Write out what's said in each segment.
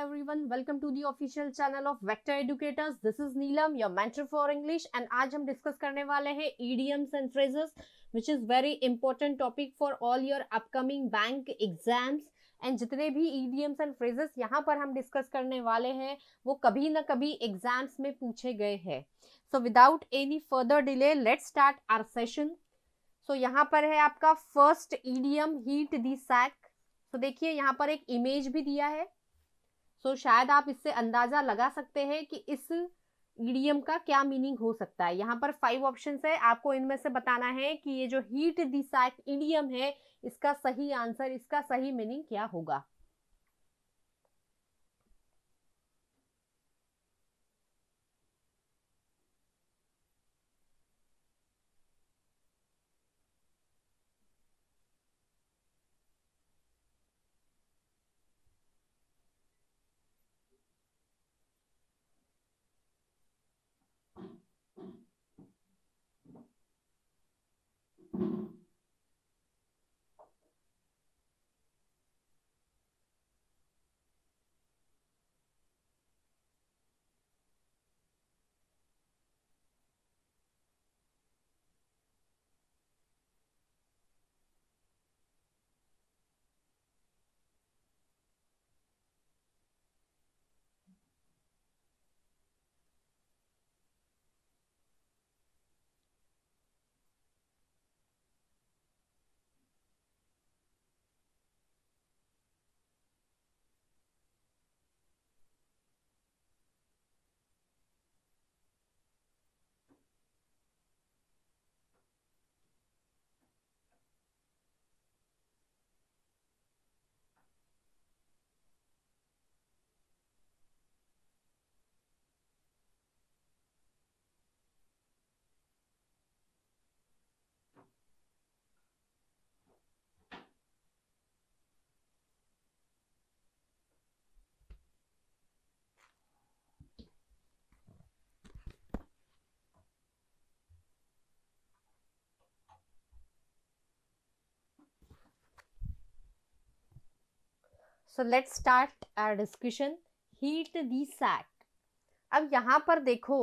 Everyone welcome to the official channel of Vector Educators this is Neelam your mentor for English and आज हम discuss करने वाले हैं idioms and phrases which is very important topic for all your upcoming bank exams and जितने भी EDMs and phrases यहाँ पर हम डिस्कस करने वाले हैं वो कभी ना कभी एग्जाम्स में पूछे गए हैं so without any further delay let start our session so यहाँ पर है आपका first idiom hit the sack तो देखिए यहाँ पर एक इमेज भी दिया है सो so, शायद आप इससे अंदाजा लगा सकते हैं कि इस ईडीएम का क्या मीनिंग हो सकता है यहाँ पर फाइव ऑप्शन है आपको इनमें से बताना है कि ये जो हीट दिसाक ईडीएम है इसका सही आंसर इसका सही मीनिंग क्या होगा so let's start our discussion hit the sack अब यहाँ पर देखो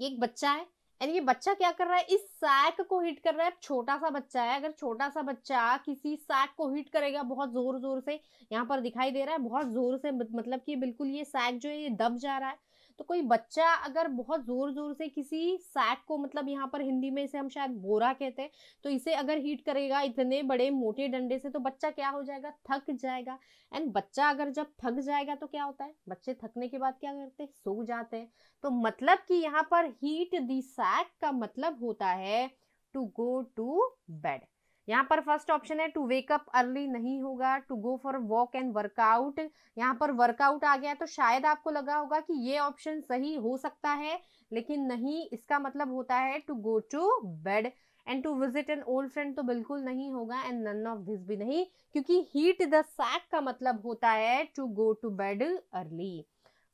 ये एक बच्चा है एंड ये बच्चा क्या कर रहा है इस सैक को हिट कर रहा है छोटा सा बच्चा है अगर छोटा सा बच्चा किसी सैक को हिट करेगा बहुत जोर जोर से यहाँ पर दिखाई दे रहा है बहुत जोर से मतलब कि बिल्कुल ये सैक जो है ये दब जा रहा है तो कोई बच्चा अगर बहुत जोर जोर से किसी सैक को मतलब यहाँ पर हिंदी में इसे हम शायद बोरा कहते हैं तो इसे अगर हीट करेगा इतने बड़े मोटे डंडे से तो बच्चा क्या हो जाएगा थक जाएगा एंड बच्चा अगर जब थक जाएगा तो क्या होता है बच्चे थकने के बाद क्या करते हैं सो जाते हैं तो मतलब कि यहाँ पर हीट दी सैक का मतलब होता है टू गो टू बेड यहाँ पर फर्स्ट ऑप्शन है टू वेकअप अर्ली नहीं होगा to go for walk and workout यहाँ पर वर्कआउट आ गया तो शायद आपको लगा होगा कि ये ऑप्शन सही हो सकता है लेकिन नहीं इसका मतलब होता है to go to bed and to visit an old friend तो बिल्कुल नहीं होगा एंड नन ऑफ दिस भी नहीं क्योंकि हीट द सैक का मतलब होता है to go to bed early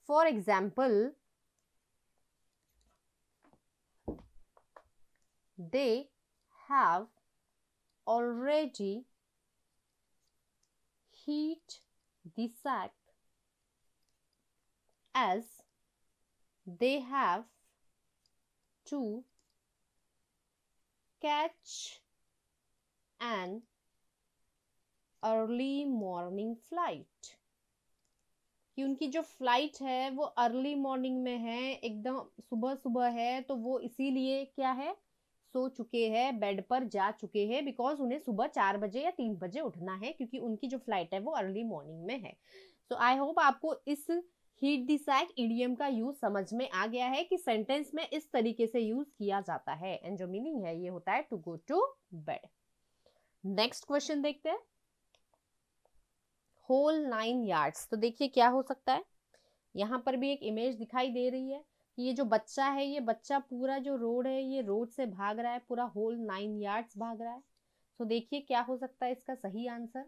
for example they have already heat the sack as they have to catch an early morning flight कि उनकी जो फ्लाइट है वो अर्ली मॉर्निंग में है एकदम सुबह सुबह है तो वो इसीलिए क्या है सो चुके हैं बेड पर जा चुके हैं बिकॉज उन्हें सुबह चार बजे या तीन बजे उठना है क्योंकि उनकी जो फ्लाइट है वो अर्ली मॉर्निंग में है सो आई होप आपको इस हीट डिसैक ईडीएम का यूज समझ में आ गया है कि सेंटेंस में इस तरीके से यूज किया जाता है एंड जो मीनिंग है ये होता है to go to bed next question देखते हैं होल नाइन यार्ड्स तो देखिए क्या हो सकता है यहाँ पर भी एक इमेज दिखाई दे रही है ये जो बच्चा है ये बच्चा पूरा जो रोड है ये रोड से भाग रहा है पूरा होल नाइन यार्ड्स भाग रहा है सो तो देखिए क्या हो सकता है इसका सही answer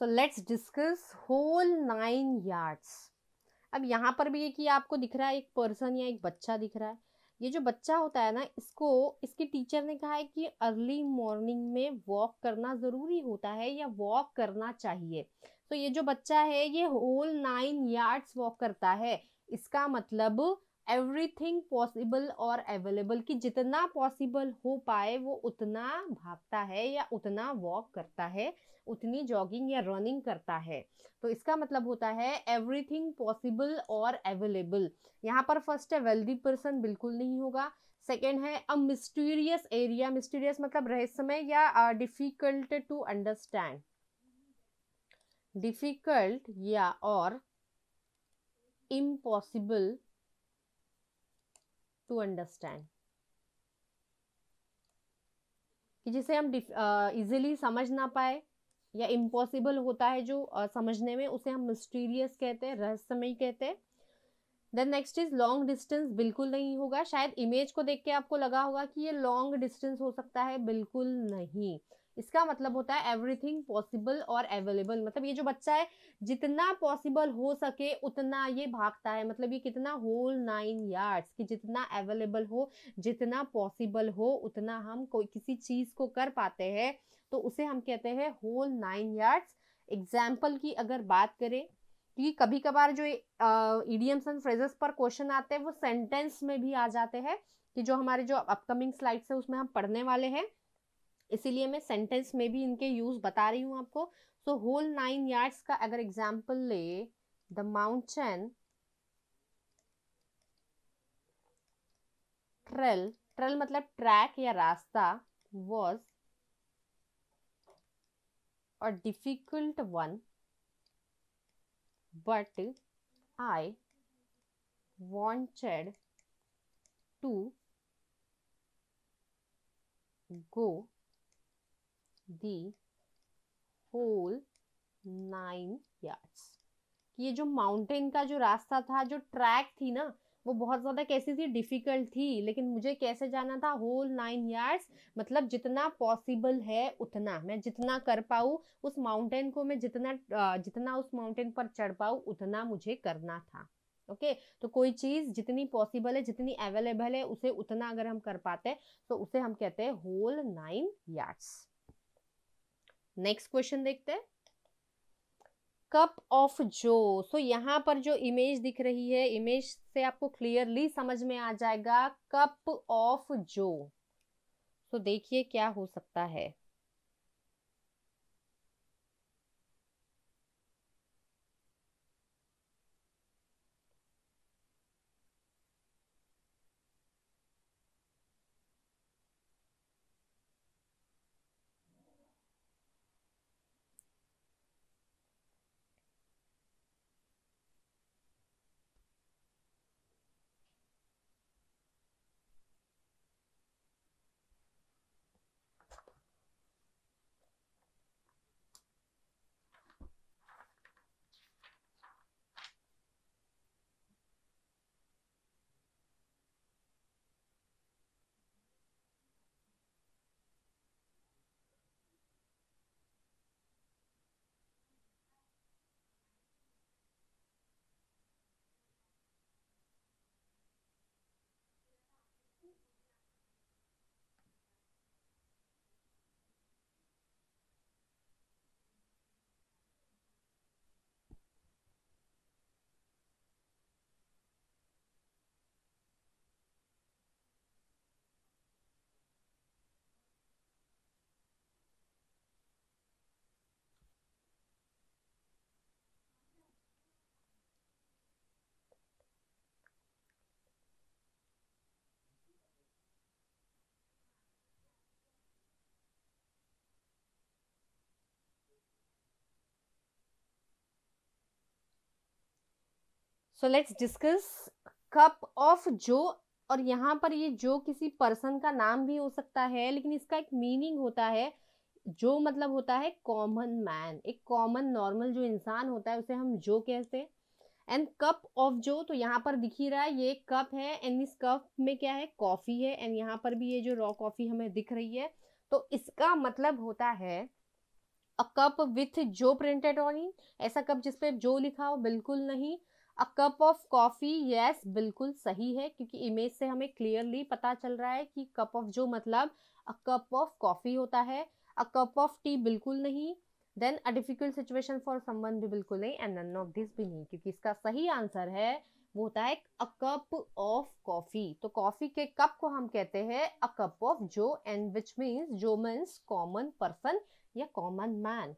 so let's discuss whole nine yards अब यहाँ पर भी ये कि आपको दिख रहा है एक पर्सन या एक बच्चा दिख रहा है ये जो बच्चा होता है ना इसको इसके टीचर ने कहा है कि अर्ली मॉर्निंग में वॉक करना ज़रूरी होता है या वॉक करना चाहिए तो ये जो बच्चा है ये होल नाइन यार्ड्स वॉक करता है इसका मतलब एवरीथिंग पॉसिबल और अवेलेबल कि जितना पॉसिबल हो पाए वो उतना भागता है या उतना वॉक करता है उतनी जॉगिंग या रनिंग करता है तो इसका मतलब होता है एवरीथिंग पॉसिबल और अवेलेबल यहाँ पर फर्स्ट है वेल्दी पर्सन बिल्कुल नहीं होगा सेकेंड है अ मिस्टीरियस एरिया मिस्टीरियस मतलब रहस्यमय या डिफिकल्ट टू अंडरस्टैंड डिफिकल्ट या और इम्पॉसिबल टू अंडरस्टैंड कि जिसे हम इजीली समझ ना पाए या इम्पॉसिबल होता है जो आ, समझने में उसे हम मिस्टीरियस कहते हैं रहस्यमय कहते हैं then next is long distance बिल्कुल नहीं होगा शायद इमेज को देख के आपको लगा होगा कि ये लॉन्ग डिस्टेंस हो सकता है बिल्कुल नहीं इसका मतलब होता है एवरीथिंग पॉसिबल और अवेलेबल मतलब ये जो बच्चा है जितना पॉसिबल हो सके उतना ये भागता है मतलब ये कितना होल नाइन यार्ड्स कि जितना अवेलेबल हो जितना पॉसिबल हो उतना हम कोई किसी चीज़ को कर पाते हैं तो उसे हम कहते हैं होल नाइन यार्ड्स एग्जाम्पल की अगर बात करें क्योंकि कभी कभार जो ईडीएम्स एंड फ्रेजेस पर क्वेश्चन आते हैं वो सेंटेंस में भी आ जाते हैं कि जो हमारे जो अपकमिंग स्लाइड्स है उसमें हम पढ़ने वाले हैं इसीलिए मैं सेंटेंस में भी इनके यूज बता रही हूँ आपको सो होल नाइन यार्ड्स का अगर एग्जाम्पल ले द माउंटेन ट्रेल ट्रेल मतलब ट्रैक या रास्ता was a difficult one, but I wanted to go the whole nine yards ये जो माउंटेन का जो रास्ता था जो ट्रैक थी ना वो बहुत ज़्यादा कैसी थी डिफ़िकल्ट थी लेकिन मुझे कैसे जाना था होल नाइन यार्ड्स मतलब जितना पॉसिबल है उतना मैं जितना कर पाऊँ उस माउंटेन को मैं जितना जितना उस माउंटेन पर चढ़ पाऊँ उतना मुझे करना था ओके okay, तो कोई चीज़ जितनी पॉसिबल है जितनी अवेलेबल है उसे उतना अगर हम कर पाते हैं तो उसे हम कहते हैं whole nine yards next question देखते हैं कप ऑफ जो सो यहाँ पर जो इमेज दिख रही है इमेज से आपको क्लियरली समझ में आ जाएगा कप ऑफ जो सो देखिए क्या हो सकता है so let's discuss cup of joe और यहाँ पर ये जो किसी पर्सन का नाम भी हो सकता है लेकिन इसका एक मीनिंग होता है जो मतलब होता है कॉमन मैन एक कॉमन नॉर्मल जो इंसान होता है उसे हम जो कहते हैं एंड कप ऑफ जो तो यहाँ पर दिख ही रहा है ये कप है एंड इस कप में क्या है कॉफ़ी है एंड यहाँ पर भी ये जो रॉ कॉफ़ी हमें दिख रही है तो इसका मतलब होता है a cup with joe printed on ऐसा कप जिसपे जो लिखा हो बिल्कुल नहीं a cup of coffee yes बिल्कुल सही है क्योंकि इमेज से हमें क्लियरली पता चल रहा है कि कप ऑफ जो मतलब अ कप ऑफ कॉफ़ी होता है अ कप ऑफ टी बिल्कुल नहीं then a difficult situation for someone भी बिल्कुल नहीं एंड नन ऑफ दिस भी नहीं क्योंकि इसका सही आंसर है वो होता है अ कप ऑफ कॉफ़ी तो कॉफ़ी के कप को हम कहते हैं a cup of joe and which means joe means common person या कॉमन मैन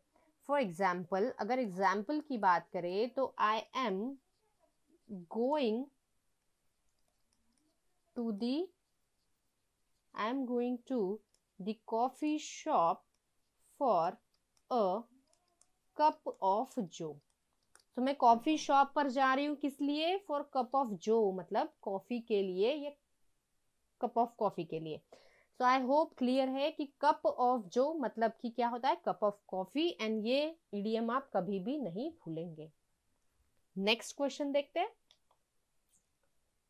फॉर एग्जाम्पल अगर एग्जाम्पल की बात करें तो I am going to the I am going to the coffee shop for a cup of joe तो मैं coffee shop पर जा रही हूँ किस लिए फॉर कप ऑफ जो मतलब कॉफ़ी के लिए या कप ऑफ कॉफ़ी के लिए सो आई होप क्लियर है कि कप ऑफ जो मतलब कि क्या होता है कप ऑफ कॉफ़ी एंड ये ईडीएम आप कभी भी नहीं भूलेंगे नेक्स्ट क्वेश्चन देखते हैं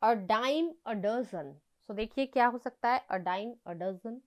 अ डाइम अ डजन सो देखिए क्या हो सकता है अ डाइम अ डजन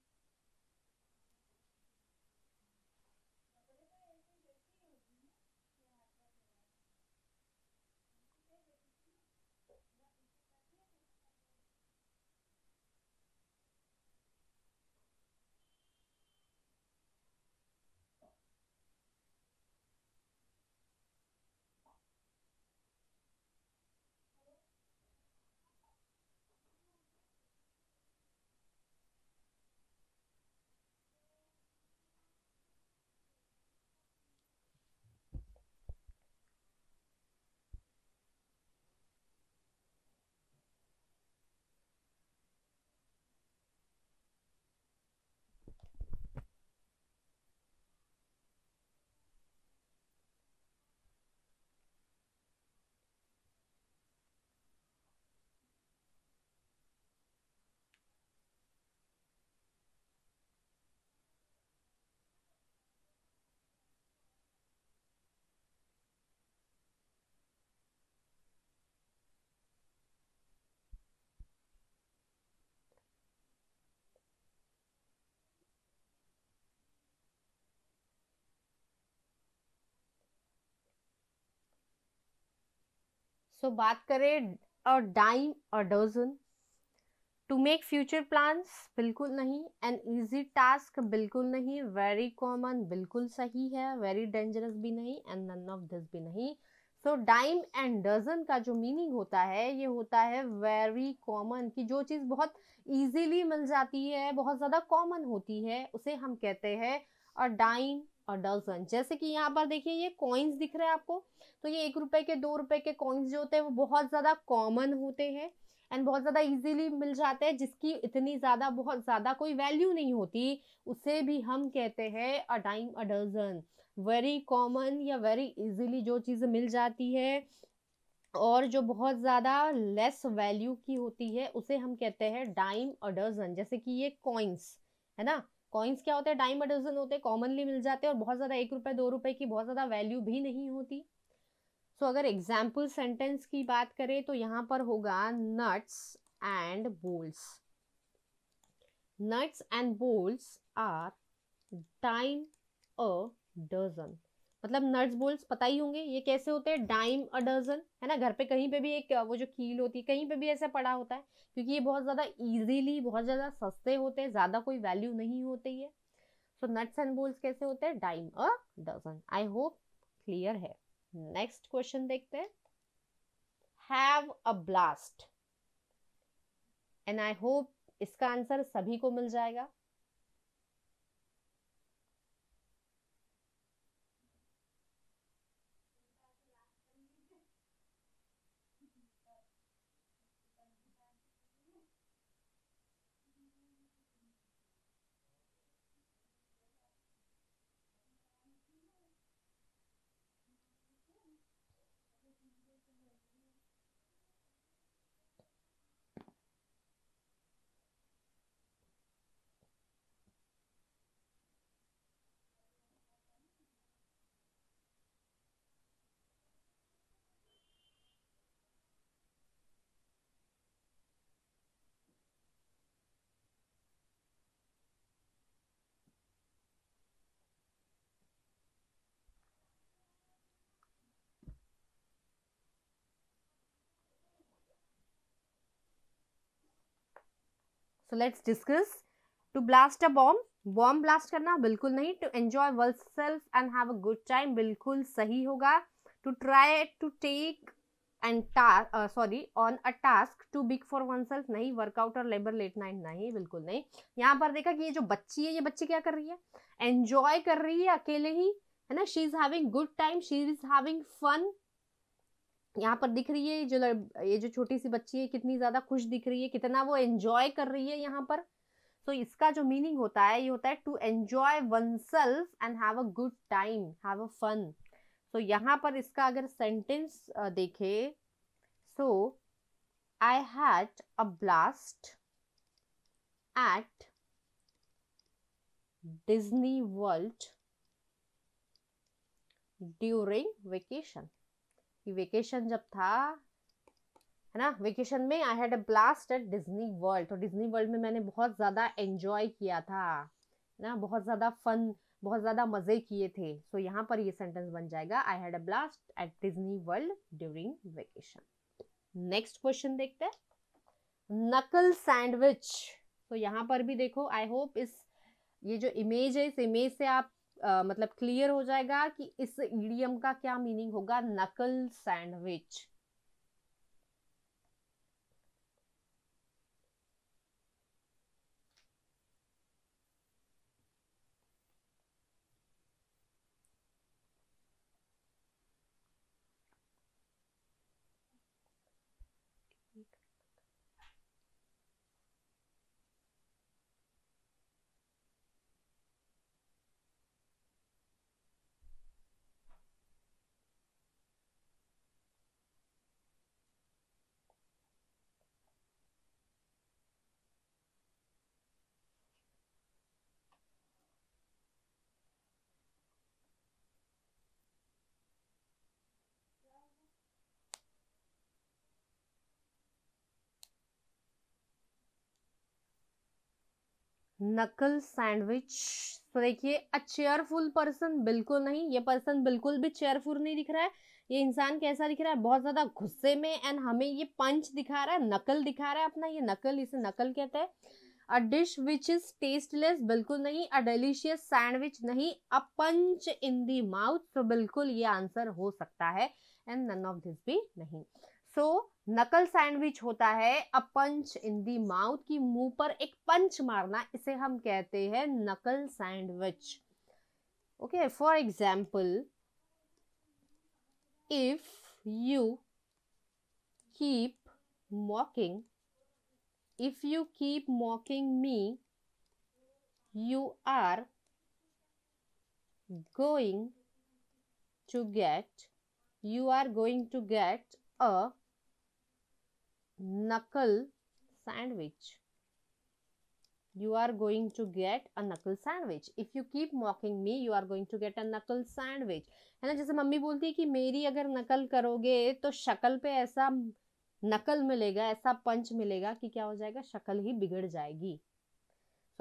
सो बात करें और डाइम और dozen to make future plans बिल्कुल नहीं एन ईजी टास्क बिल्कुल नहीं वेरी कॉमन बिल्कुल सही है वेरी डेंजरस भी नहीं एंड नन ऑफ दिस भी नहीं सो डाइम एंड डजन का जो मीनिंग होता है ये होता है वेरी कॉमन कि जो चीज़ बहुत ईजीली मिल जाती है बहुत ज़्यादा कॉमन होती है उसे हम कहते हैं और डाइम और डल्स वन जैसे कि यहाँ पर देखिए ये कॉइन्स दिख रहे हैं आपको तो ये एक रुपए के दो रुपए के कॉइन्स जो होते हैं वो बहुत ज़्यादा कॉमन होते हैं एंड बहुत ज़्यादा इजीली मिल जाते हैं जिसकी इतनी ज़्यादा बहुत ज़्यादा कोई वैल्यू नहीं होती उसे भी हम कहते हैं a dime a dozen very common या वेरी इजीली जो चीज़ मिल जाती है और जो बहुत ज़्यादा लेस वैल्यू की होती है उसे हम कहते हैं डाइम अ डजन जैसे कि ये कॉइन्स है ना कॉइन्स क्या होते हैं डाइम डजन होते हैं कॉमनली मिल जाते हैं और बहुत ज़्यादा एक रुपये दो रुपये की बहुत ज़्यादा वैल्यू भी नहीं होती सो so, अगर एग्जाम्पल सेंटेंस की बात करें तो यहाँ पर होगा nuts and bolts nuts and bolts are dime a dozen मतलब नट्स बोल्ट पता ही होंगे ये कैसे होते हैं डाइम अ डजन है ना घर पे कहीं पे भी एक वो जो कील होती है कहीं पे भी ऐसा पड़ा होता है क्योंकि ये बहुत ज़्यादा इजीली बहुत ज़्यादा सस्ते होते हैं ज़्यादा कोई वैल्यू नहीं होती है सो नट्स एंड बोल्स कैसे होते हैं dime a dozen I hope clear है नेक्स्ट क्वेश्चन देखते हैं have a blast and I hope इसका आंसर सभी को मिल जाएगा so let's discuss to blast a bomb bomb blast करना बिल्कुल नहीं to enjoy world self and have a good time बिल्कुल सही होगा to try to take and sorry on a task too big for one self नहीं workout और labour late night नहीं बिल्कुल नहीं यहाँ पर देखा कि ये जो बच्ची है ये बच्ची क्या कर रही है एंजॉय कर रही है अकेले ही है ना she is having good time she is having fun यहाँ पर दिख रही है जो ये जो छोटी सी बच्ची है कितनी ज़्यादा खुश दिख रही है कितना वो एंजॉय कर रही है यहाँ पर सो so, इसका जो मीनिंग होता है ये होता है to enjoy one self and have a good time have a fun so यहाँ पर इसका अगर सेंटेंस देखे so I had a blast at Disney World during vacation कि वेकेशन जब था है ना वेकेशन में I had a blast at Disney World तो डिज्नी वर्ल्ड में मैंने बहुत ज़्यादा एंजॉय किया था है ना बहुत ज़्यादा फन बहुत ज़्यादा मज़े किए थे सो so, यहाँ पर ये सेंटेंस बन जाएगा I had a blast at Disney World during vacation next question देखते हैं नकल सैंडविच तो यहाँ पर भी देखो आई होप इस ये जो इमेज है इस इमेज से आप आ, मतलब क्लियर हो जाएगा कि इस ईडीएम का क्या मीनिंग होगा नकल सैंडविच नकल सैंडविच तो देखिए अ चेयरफुल पर्सन बिल्कुल नहीं ये पर्सन बिल्कुल भी चेयरफुल नहीं दिख रहा है ये इंसान कैसा दिख रहा है बहुत ज़्यादा गुस्से में एंड हमें ये पंच दिखा रहा है नकल दिखा रहा है अपना ये नकल इसे नकल कहते हैं a dish which is tasteless बिल्कुल नहीं अ डेलीशियस सैंडविच नहीं अ पंच इन दी माउथ तो बिल्कुल ये आंसर हो सकता है एंड नन ऑफ दिस भी नहीं सो so, नकल सैंडविच होता है अ पंच इन दी माउथ की मुंह पर एक पंच मारना इसे हम कहते हैं knuckle sandwich okay for example if you keep mocking if you keep mocking me you are going to get you are going to get a knuckle sandwich you are going to get a knuckle sandwich if you keep mocking me you are going to get a knuckle sandwich है ना जैसे mummy बोलती है कि मेरी अगर नकल करोगे तो शक्ल पे ऐसा नकल मिलेगा ऐसा पंच मिलेगा कि क्या हो जाएगा शक्ल ही बिगड़ जाएगी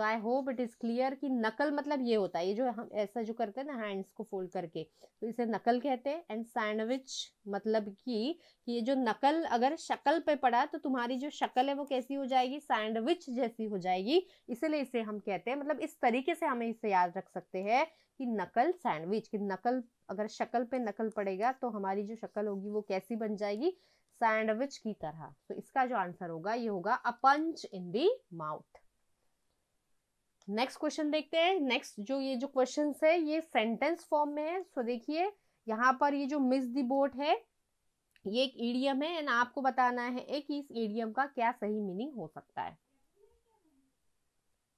so I hope it is clear कि नकल मतलब ये होता है ये जो हम ऐसा जो करते हैं ना हैंड्स को फोल्ड करके तो इसे नकल कहते हैं एंड सैंडविच मतलब कि ये जो नकल अगर शक्ल पे पड़ा तो तुम्हारी जो शक्ल है वो कैसी हो जाएगी सैंडविच जैसी हो जाएगी इसलिए इसे हम कहते हैं मतलब इस तरीके से हमें इसे याद रख सकते हैं कि नकल सैंडविच कि नकल अगर शक्ल पे नकल पड़ेगा तो हमारी जो शक्ल होगी वो कैसी बन जाएगी सैंडविच की तरह तो इसका जो आंसर होगा ये होगा a punch in the mouth next question देखते हैं नेक्स्ट जो ये जो क्वेश्चन है ये सेंटेंस फॉर्म में है सो देखिए यहाँ पर ये जो मिस दी बोट है ये एक ईडियम है एंड आपको बताना है कि इस ईडियम का क्या सही मीनिंग हो सकता है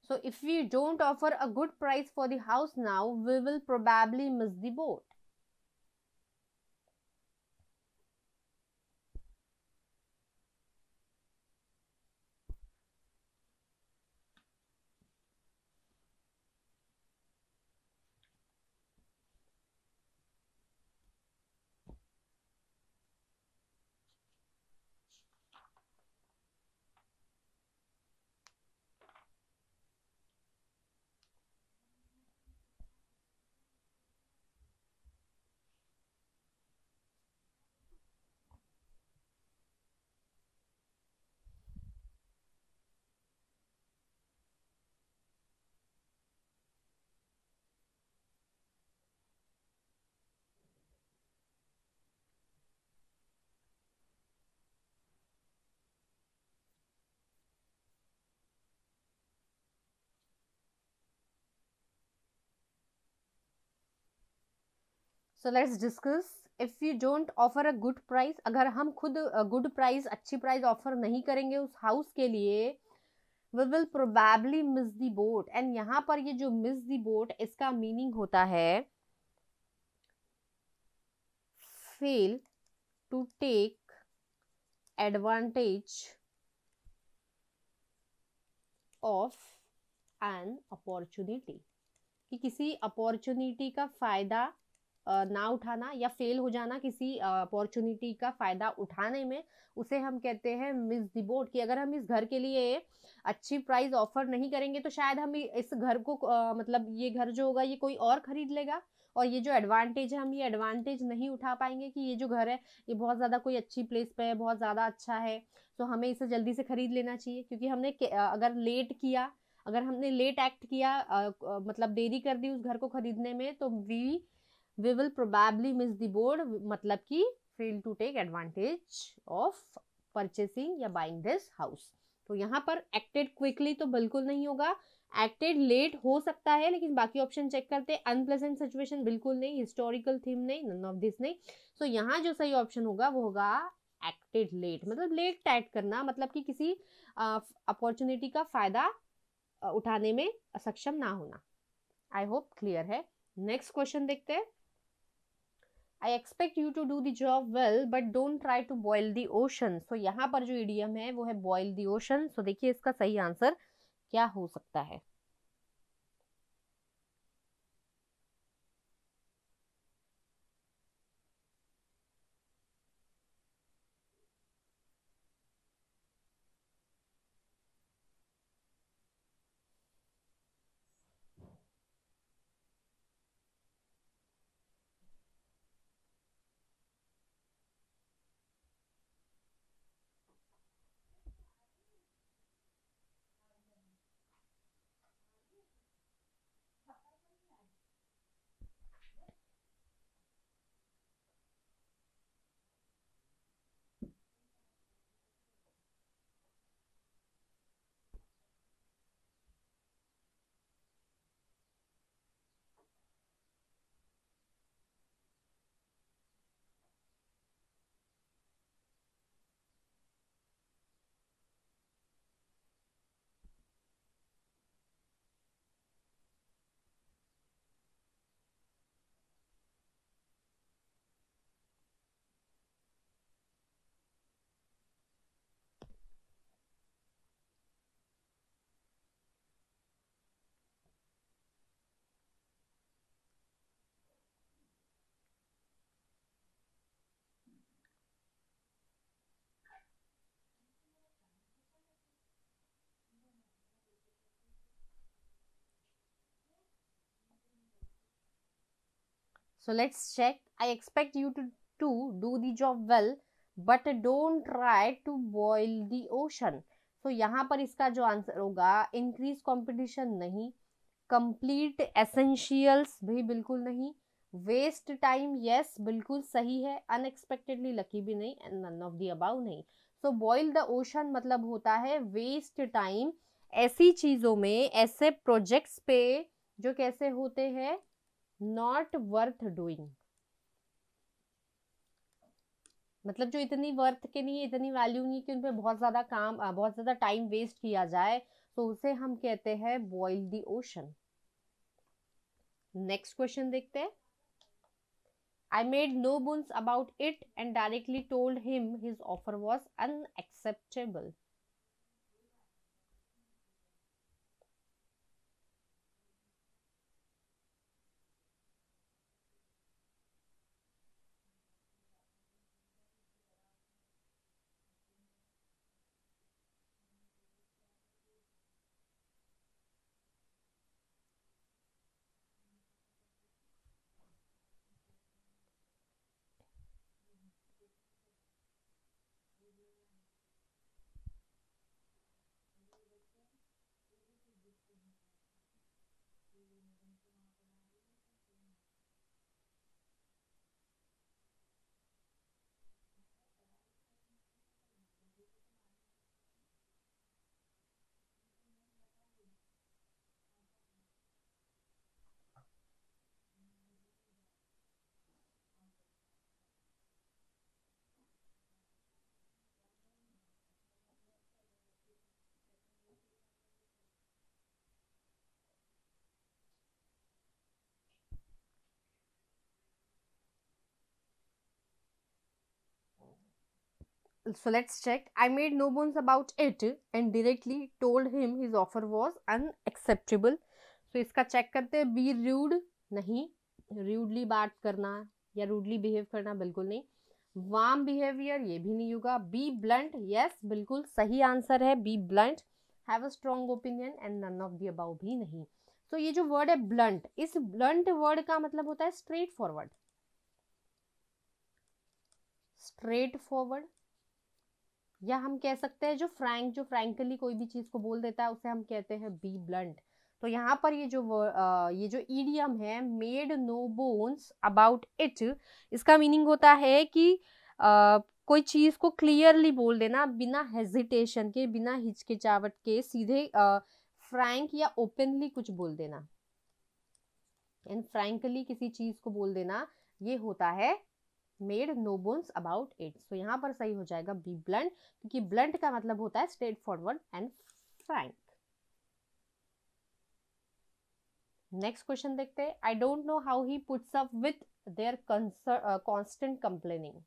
so if we don't offer a good price for the house now we will probably miss the boat so let's discuss if you don't offer a good price अगर हम खुद गुड प्राइस अच्छी price offer नहीं करेंगे उस house के लिए we will probably miss the boat and यहाँ पर ये जो मिस द बोट इसका मीनिंग होता है fail to take advantage of an opportunity कि किसी अपॉर्चुनिटी का फ़ायदा ना उठाना या फेल हो जाना किसी अपॉर्चुनिटी का फ़ायदा उठाने में उसे हम कहते हैं मिस दी बोट कि अगर हम इस घर के लिए अच्छी प्राइस ऑफर नहीं करेंगे तो शायद हम इस घर को मतलब ये घर जो होगा ये कोई और ख़रीद लेगा और ये जो एडवांटेज है हम ये एडवांटेज नहीं उठा पाएंगे कि ये जो घर है ये बहुत ज़्यादा कोई अच्छी प्लेस पे है बहुत ज़्यादा अच्छा है तो हमें इसे जल्दी से ख़रीद लेना चाहिए क्योंकि हमने अगर लेट किया अगर हमने लेट एक्ट किया आ, मतलब देरी कर दी उस घर को ख़रीदने में तो we we will probably miss the boat मतलब कि fail to take advantage of purchasing या बाइंग दिस हाउस तो यहाँ पर एक्टेड क्विकली तो बिल्कुल नहीं होगा एक्टेड लेट हो सकता है लेकिन बाकी ऑप्शन चेक करते हैं अनप्लेजेंट सिचुएशन बिल्कुल नहीं हिस्टोरिकल थीम नहीं नन ऑफ दिस नहीं सो so, यहाँ जो सही ऑप्शन होगा वो होगा एक्टेड लेट मतलब लेट टैट करना मतलब कि किसी अपॉर्चुनिटी का फायदा उठाने में सक्षम ना होना आई होप क्लियर है नेक्स्ट क्वेश्चन देखते हैं I expect you to do the job well but don't try to boil the ocean so यहाँ पर जो इडियम है वो है बॉयल the ओशन सो देखिए इसका सही आंसर क्या हो सकता है So let's check. I expect you to, to do the job well, but don't try to boil the ocean. So यहाँ पर इसका जो आंसर होगा इंक्रीज competition नहीं कंप्लीट एसेंशियल्स भी बिल्कुल नहीं वेस्ट टाइम यस बिल्कुल सही है अनएक्सपेक्टेडली लकी भी नहीं and none of the above नहीं सो बॉयल द ओशन मतलब होता है वेस्ट टाइम ऐसी चीज़ों में ऐसे प्रोजेक्ट्स पे जो कैसे होते हैं नॉट वर्थ डूइंग मतलब जो इतनी वर्थ के नहीं है इतनी वैल्यू नहीं कि उन पर बहुत ज़्यादा काम बहुत ज़्यादा टाइम वेस्ट किया जाए तो उसे हम कहते हैं boil the ocean next question देखते हैं I made no bones about it and directly told him his offer was unacceptable so let's check. I made no bones about it and directly told him his offer was unacceptable. So इसका check करते हैं be rude नहीं rudely बात करना या rudely behave करना बिल्कुल नहीं वार्म बिहेवियर ये भी नहीं होगा बी ब्लंट यस बिल्कुल सही आंसर है be blunt have a strong opinion and none of the above भी नहीं तो so, ये जो वर्ड है ब्लंट इस ब्लंट वर्ड का मतलब होता है स्ट्रेट फॉरवर्ड स्ट्रेट फॉरवर्ड या हम कह सकते हैं जो फ्रैंक जो फ्रैंकली कोई भी चीज़ को बोल देता है उसे हम कहते हैं बी ब्लंट तो यहाँ पर ये जो आ, ये जो ईडियम है made no bones about it इसका मीनिंग होता है कि आ, कोई चीज़ को क्लियरली बोल देना बिना हेजिटेशन के बिना हिचकिचावट के सीधे फ्रैंक या ओपनली कुछ बोल देना एंड फ्रैंकली किसी चीज़ को बोल देना ये होता है made no bones about it so यहाँ पर सही हो जाएगा बी ब्लंट क्योंकि ब्लंट का मतलब होता है straight forward and frank next question देखते हैं I don't know how he puts up with their constant complaining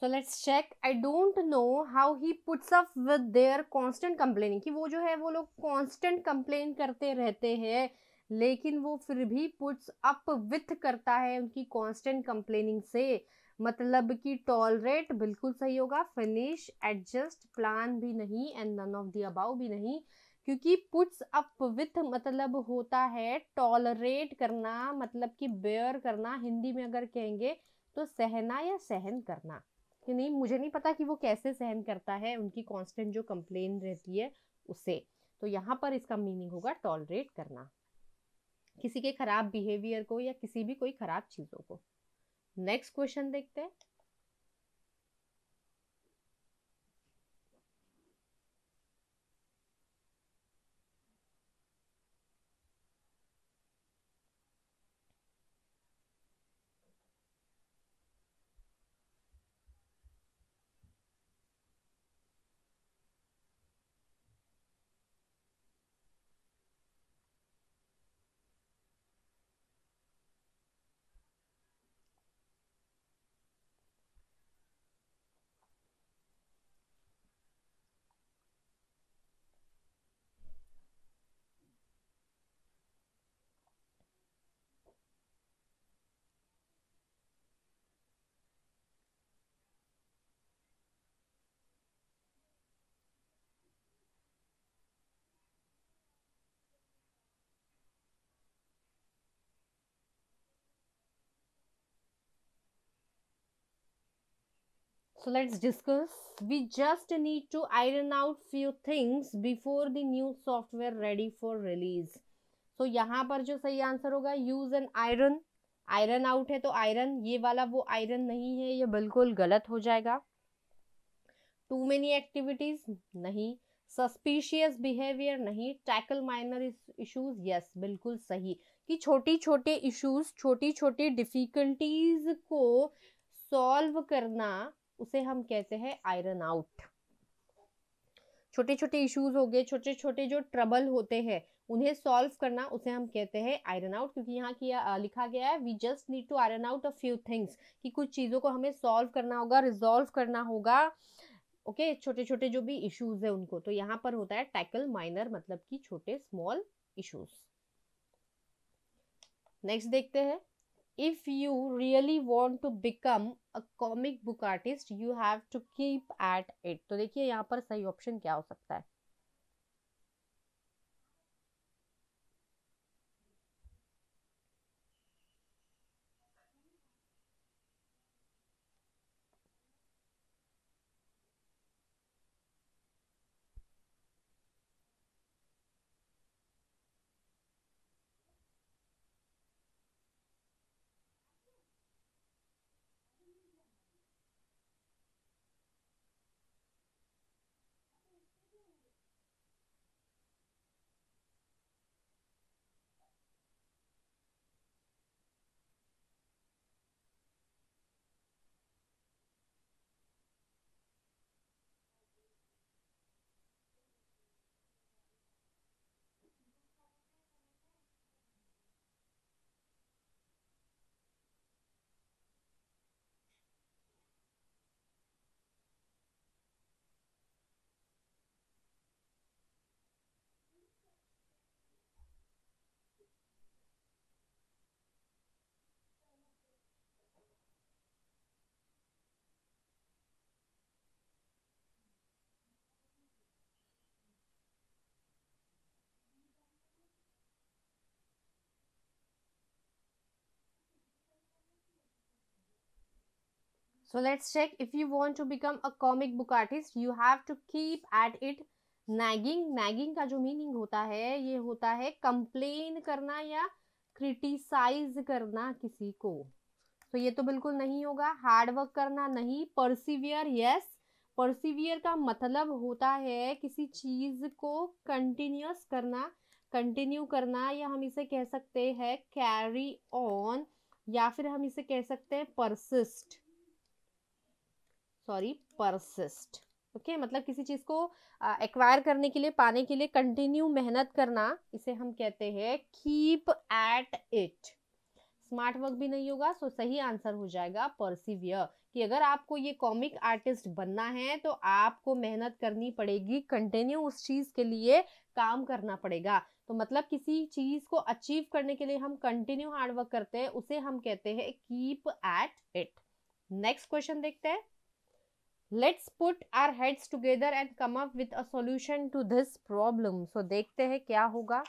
so let's check I don't know how he puts up with their constant complaining कि वो जो है वो लोग constant complain करते रहते हैं लेकिन वो फिर भी पुट्स अप विथ करता है उनकी कॉन्स्टेंट कंप्लेनिंग से मतलब कि टॉलरेट बिल्कुल सही होगा फिनिश एडजस्ट प्लान भी नहीं and none of the above भी नहीं क्योंकि पुट्स अप विथ मतलब होता है टॉलरेट करना मतलब कि बेयर करना हिंदी में अगर कहेंगे तो सहना या सहन करना कि नहीं मुझे नहीं पता कि वो कैसे सहन करता है उनकी कॉन्स्टेंट जो कंप्लेन रहती है उसे तो यहाँ पर इसका मीनिंग होगा टॉलरेट करना किसी के खराब बिहेवियर को या किसी भी कोई खराब चीज़ों को नेक्स्ट क्वेश्चन देखते हैं so let's discuss we just need to iron out few things before the new software ready for release so यहाँ पर जो सही आंसर होगा use an iron iron out है तो आयरन ये वाला वो आयरन नहीं है ये बिल्कुल गलत हो जाएगा टू मेनी एक्टिविटीज नहीं सस्पिशियस बिहेवियर नहीं टैकल माइनर इश्यूज यस बिल्कुल सही कि छोटी छोटे इश्यूज छोटी छोटी डिफिकल्टीज को सॉल्व करना उसे हम कहते हैं आयरन आउट छोटे छोटे इश्यूज हो गए छोटे छोटे जो ट्रबल होते हैं उन्हें सॉल्व करना उसे हम कहते हैं आयरन आउट क्योंकि यहाँ किया लिखा गया है we just need to iron out a few things कि कुछ चीज़ों को हमें सॉल्व करना होगा रिजॉल्व करना होगा ओके okay? छोटे छोटे जो भी इश्यूज है उनको तो यहाँ पर होता है टैकल माइनर मतलब कि छोटे स्मॉल इश्यूज नेक्स्ट देखते हैं if you really want to become a comic book artist you have to keep at it तो देखिए यहाँ पर सही ऑप्शन क्या हो सकता है So let's check if you want to become a comic book artist you have to keep at it nagging nagging का जो मीनिंग होता है ये होता है कंप्लेन करना या क्रिटिसाइज करना किसी को तो ये तो बिल्कुल नहीं होगा हार्ड वर्क करना नहीं परसिवियर यस परसिवियर का मतलब होता है किसी चीज को कंटिन्यूस करना कंटिन्यू करना या हम इसे कह सकते हैं कैरी ऑन या फिर हम इसे कह सकते हैं परसिस्ट सॉरी परसिस्ट ओके मतलब किसी चीज़ को एक्वायर करने के लिए पाने के लिए कंटिन्यू मेहनत करना इसे हम कहते हैं keep at it smart work भी नहीं होगा सो सही आंसर हो जाएगा परसिवियर कि अगर आपको ये कॉमिक आर्टिस्ट बनना है तो आपको मेहनत करनी पड़ेगी कंटिन्यू उस चीज़ के लिए काम करना पड़ेगा तो मतलब किसी चीज़ को अचीव करने के लिए हम कंटिन्यू हार्डवर्क करते हैं उसे हम कहते हैं keep at it next question देखते हैं let's put our heads together and come up with a solution to this problem so देखते हैं क्या होगा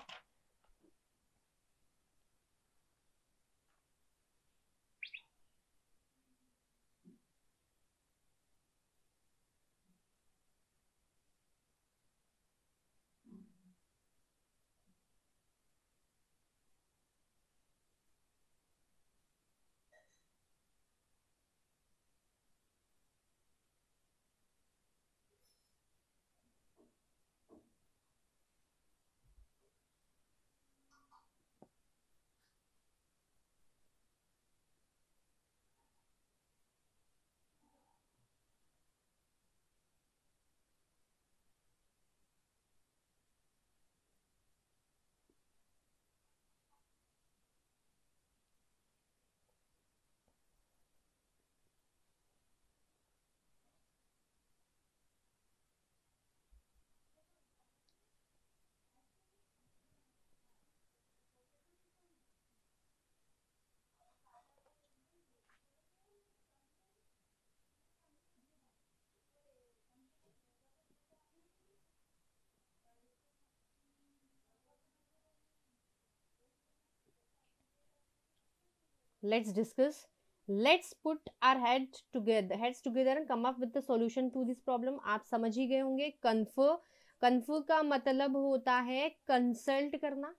let's discuss let's put our head together heads together and come up with the solution to this problem aap samajh hi gaye honge confer confer ka matlab hota hai consult karna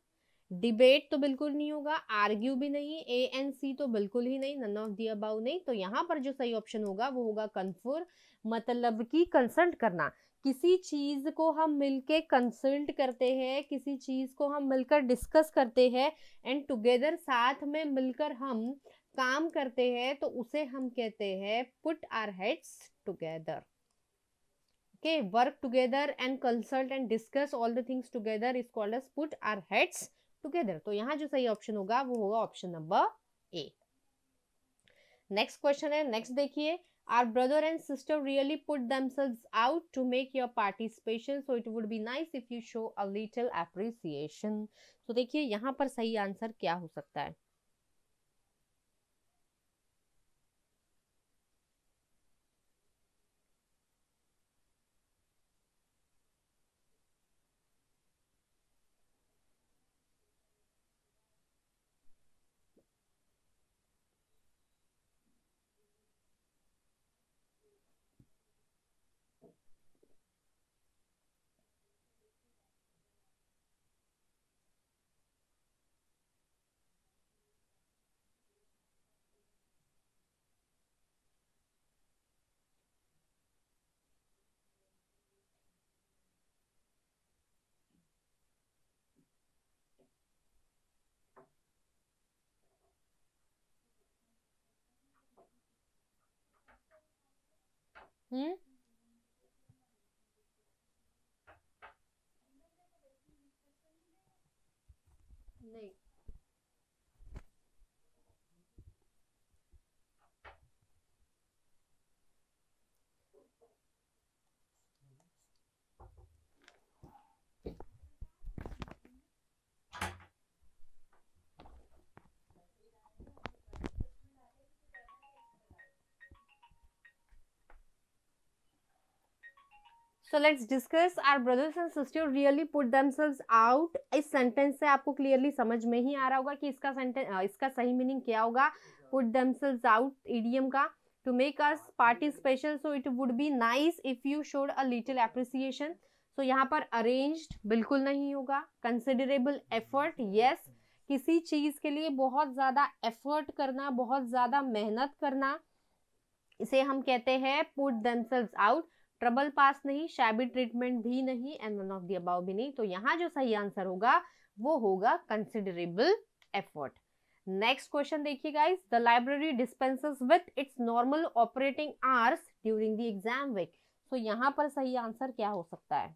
debate तो बिल्कुल नहीं होगा argue भी नहीं A and सी तो बिल्कुल ही नहीं none of the above नहीं तो यहाँ पर जो सही ऑप्शन होगा वो होगा कन्फर मतलब कि कंसल्ट करना किसी चीज़ को हम मिलके कंसल्ट करते हैं किसी चीज़ को हम मिलकर डिस्कस करते हैं एंड टुगेदर साथ में मिलकर हम काम करते हैं तो उसे हम कहते हैं put our heads together okay work together and consult and discuss all the things together is called as put our heads together तो यहाँ जो सही ऑप्शन होगा वो होगा option number A next question है नेक्स्ट देखिए are brother and sister really put themselves out to make your party special so it would be nice if you show a little appreciation तो देखिए यहाँ पर सही आंसर क्या हो सकता है हम्म hmm? नहीं so let's discuss are brothers and sister really put themselves out इस सेंटेंस से आपको क्लियरली समझ में ही आ रहा होगा कि इसका सेंटेंस इसका सही मीनिंग क्या होगा पुट दमसेल्स आउट ईडीएम का to make us party special so it would be nice if you showed a little appreciation so यहाँ पर अरेंज्ड बिल्कुल नहीं होगा कंसिडरेबल एफर्ट यस किसी चीज़ के लिए बहुत ज़्यादा एफर्ट करना बहुत ज़्यादा मेहनत करना इसे हम कहते हैं put themselves out trouble pass नहीं शैबी ट्रीटमेंट भी नहीं and one of the above भी नहीं तो यहाँ जो सही आंसर होगा वो होगा कंसिडरेबल एफर्ट नेक्स्ट क्वेश्चन देखिए guys the library dispenses with its normal operating hours during the exam week so यहाँ पर सही आंसर क्या हो सकता है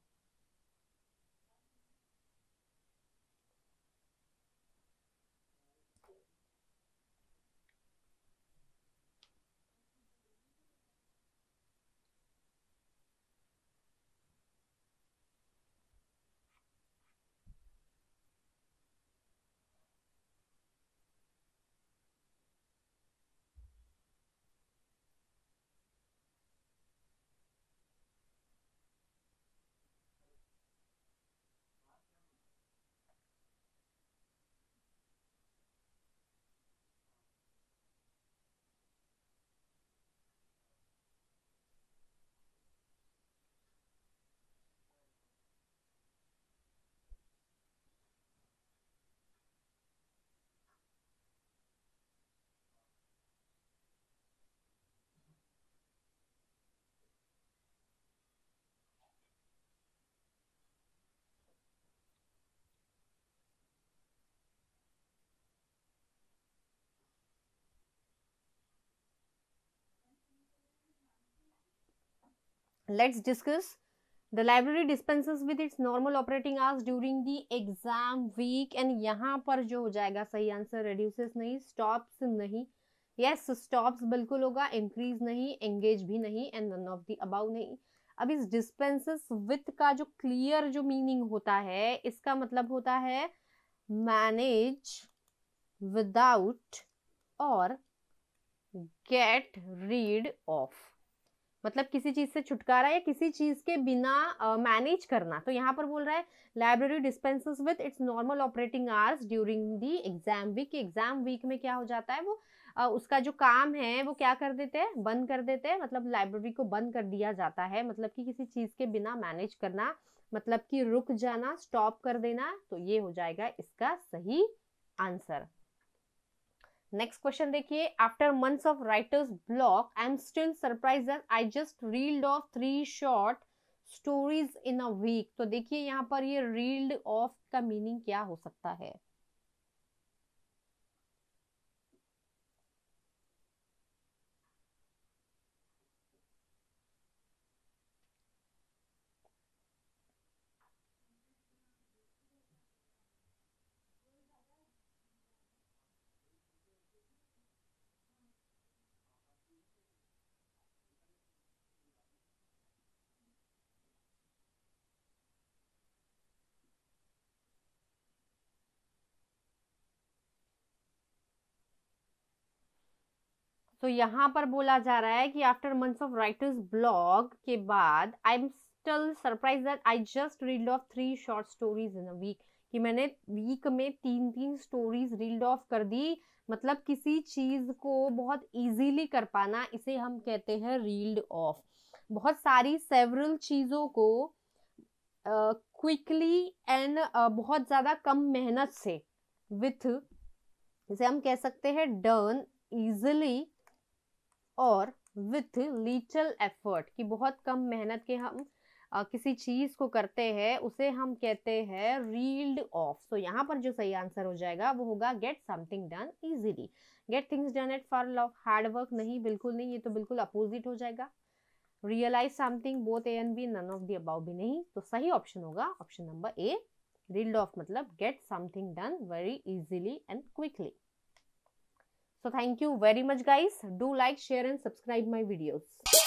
let's discuss the library dispenses with its normal operating hours during the exam week and यहाँ पर जो हो जाएगा सही आंसर reduces नहीं stops नहीं yes stops बिल्कुल होगा increase नहीं engage भी नहीं and none of the above नहीं अब इस dispenses with का जो clear जो meaning होता है इसका मतलब होता है manage without or get rid of मतलब किसी चीज़ से छुटकारा या किसी चीज़ के बिना मैनेज uh, करना तो यहाँ पर बोल रहा है library dispense with its normal operating hours during the exam week exam week में क्या हो जाता है वो uh, उसका जो काम है वो क्या कर देते हैं बंद कर देते हैं मतलब लाइब्रेरी को बंद कर दिया जाता है मतलब कि किसी चीज़ के बिना मैनेज करना मतलब कि रुक जाना स्टॉप कर देना तो ये हो जाएगा इसका सही आंसर नेक्स्ट क्वेश्चन देखिए after months of writer's block I am still surprise that I just reeled off three short stories in a week तो देखिए यहाँ पर ये रील्ड ऑफ का मीनिंग क्या हो सकता है तो यहाँ पर बोला जा रहा है कि after months of writer's block के बाद I am still surprise that I just reeled off three short stories in a week कि मैंने वीक में तीन तीन स्टोरीज रील्ड ऑफ कर दी मतलब किसी चीज़ को बहुत इजीली कर पाना इसे हम कहते हैं रील्ड ऑफ बहुत सारी सेवरल चीज़ों को क्विकली uh, एंड uh, बहुत ज़्यादा कम मेहनत से विथ इसे हम कह सकते हैं डन ईजिली और विथ लीचल एफर्ट कि बहुत कम मेहनत के हम आ, किसी चीज़ को करते हैं उसे हम कहते हैं रील्ड ऑफ तो यहाँ पर जो सही आंसर हो जाएगा वो होगा get something done easily get things done at for love hard work नहीं बिल्कुल नहीं ये तो बिल्कुल अपोजिट हो जाएगा realise something both A and B none of the above भी नहीं तो सही ऑप्शन होगा option number A reeled off मतलब get something done very easily and quickly So thank you very much guys. Do like, share and subscribe my videos.